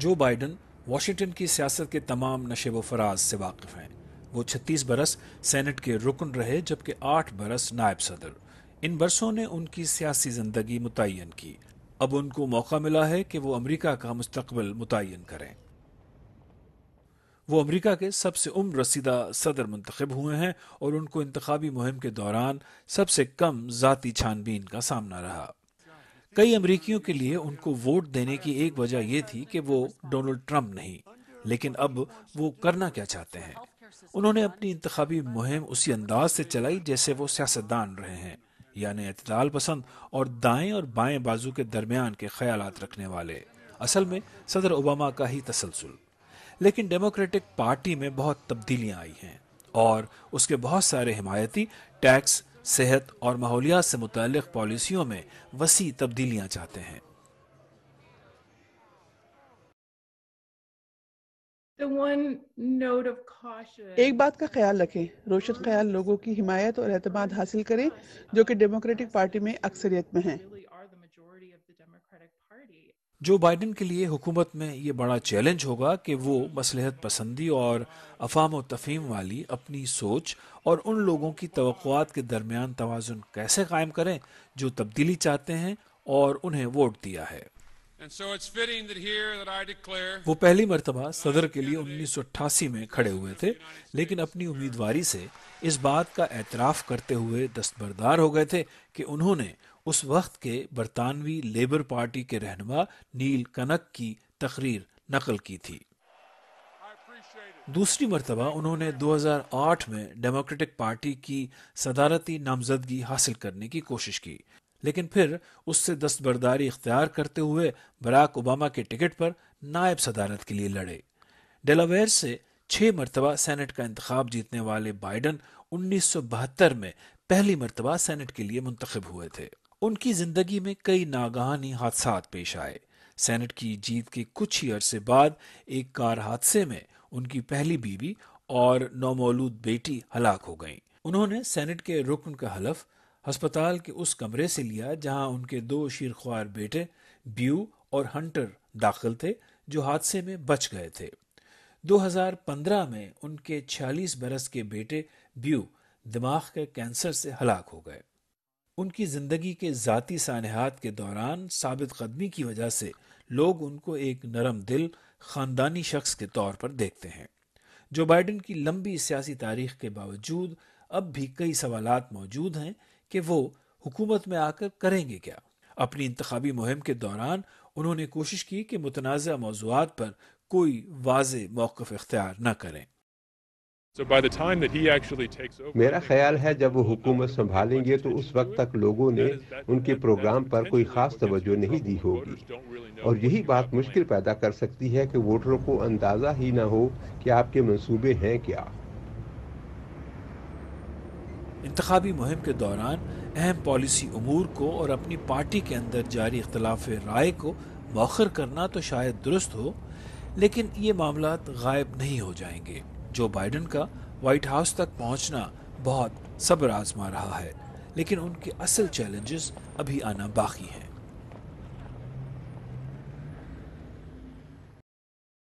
Joe Biden Washington کی سیاست کے تمام نشیب و فراز سے واقف ہیں وہ چھتیس برس سینٹ کے رکن رہے جبکہ آٹھ برس نائب صدر ان برسوں نے ان کی سیاسی زندگی متعین کی اب ان کو موقع ملا ہے کہ وہ امریکہ کا مستقبل متعین کریں وہ امریکہ کے سب سے عمر رسیدہ صدر منتخب ہوئے ہیں اور ان کو انتخابی مہم کے دوران سب سے کم ذاتی چھانبین کا سامنا رہا کئی امریکیوں کے لیے ان کو ووٹ دینے کی ایک وجہ یہ تھی کہ وہ ڈونلڈ ٹرمپ نہیں لیکن اب وہ کرنا کیا چاہتے ہیں انہوں نے اپنی انتخابی مہم اسی انداز سے چلائی جیسے وہ سیاستدان رہے ہیں یعنی اعتدال پسند اور دائیں اور بائیں بازو کے درمیان کے خیالات رکھنے والے اصل میں صدر اوباما کا ہی تسلسل لیکن ڈیموکریٹک پارٹی میں بہت تبدیلیاں آئی ہیں اور اس کے بہت سارے حمایتی ٹیکس صحت اور ماحولیات سے متعلق پالیسیوں میں وسیع تبدیلیاں چاہتے ہیں ایک بات کا خیال رکھیں روشن خیال لوگوں کی حمایت اور اعتماد حاصل کریں جو کہ ڈیموکریٹک پارٹی میں اکثریت میں ہیں جو بائیڈن کے لیے حکومت میں یہ بڑا چیلنج ہوگا کہ وہ مصلحت پسندی اور افام و تفہیم والی اپنی سوچ اور ان لوگوں کی توقعات کے درمیان توازن کیسے قائم کریں جو تبدیلی چاہتے ہیں اور انہیں ووٹ دیا ہے وہ پہلی مرتبہ صدر کے لیے انیس سو اٹھاسی میں کھڑے ہوئے تھے لیکن اپنی امیدواری سے اس بات کا اعتراف کرتے ہوئے دستبردار ہو گئے تھے کہ انہوں نے اس وقت کے برطانوی لیبر پارٹی کے رہنما نیل کنک کی تقریر نقل کی تھی دوسری مرتبہ انہوں نے دو ہزار پارٹی کی صدارتی نامزدگی حاصل کرنے کی کوشش کی لیکن پھر اس سے دستبرداری اختیار کرتے ہوئے براک اوباما کے ٹکٹ پر نائب صدارت کے لیے لڑے ڈیلاویر سے چھ مرتبہ سینٹ کا انتخاب جیتنے والے بائیڈن انیس سو بہتر میں پہلی مرتبہ سینٹ کے لیے منتخب ہوئے تھے ان کی زندگی میں کئی ناگہانی حادثات پیش آئے سینٹ کی جیت کے کچھ ہی عرصے بعد ایک کار حادثے میں ان کی پہلی بیوی اور نومولود بیٹی ہلاک ہو گئیں انہوں نے سینٹ کے رکن کا حلف ہسپتال کے اس کمرے سے لیا جہاں ان کے دو شیرخوار بیٹے بیو اور ہنٹر داخل تھے جو حادثے میں بچ گئے تھے دو ہزار پندرہ میں ان کے چھیالیس برس کے بیٹے بیو دماغ کے کینسر سے ہلاک ہو گئے ان کی زندگی کے ذاتی سانحات کے دوران ثابت قدمی کی وجہ سے لوگ ان کو ایک نرم دل خاندانی شخص کے طور پر دیکھتے ہیں جو بائیڈن کی لمبی سیاسی تاریخ کے باوجود اب بھی کئی سوالات موجود ہیں کہ وہ حکومت میں آ کر کریں گے کیا اپنی انتخابی مہم کے دوران انہوں نے کوشش کی کہ متنازع موضوعات پر کوئی واضح موقف اختیار نہ کریں میرا خیال ہے جب وہ حکومت سنبھالیں گے تو اس وقت تک لوگوں نے ان کے پروگرام پر کوئی خاص توجہ نہیں دی ہوگی اور یہی بات مشکل پیدا کر سکتی ہے کہ ووٹروں کو اندازہ ہی نہ ہو کہ آپ کے منصوبے ہیں کیا انتخابی مہم کے دوران اہم پالیسی امور کو اور اپنی پارٹی کے اندر جاری اختلاف رائے کو موخر کرنا تو شاید درست ہو لیکن یہ معاملات غائب نہیں ہو جائیں گے جو بائیڈن کا وائٹ ہاؤس تک پہنچنا بہت صبر آزما رہا ہے لیکن ان کے اصل چیلنجز ابھی آنا باقی ہیں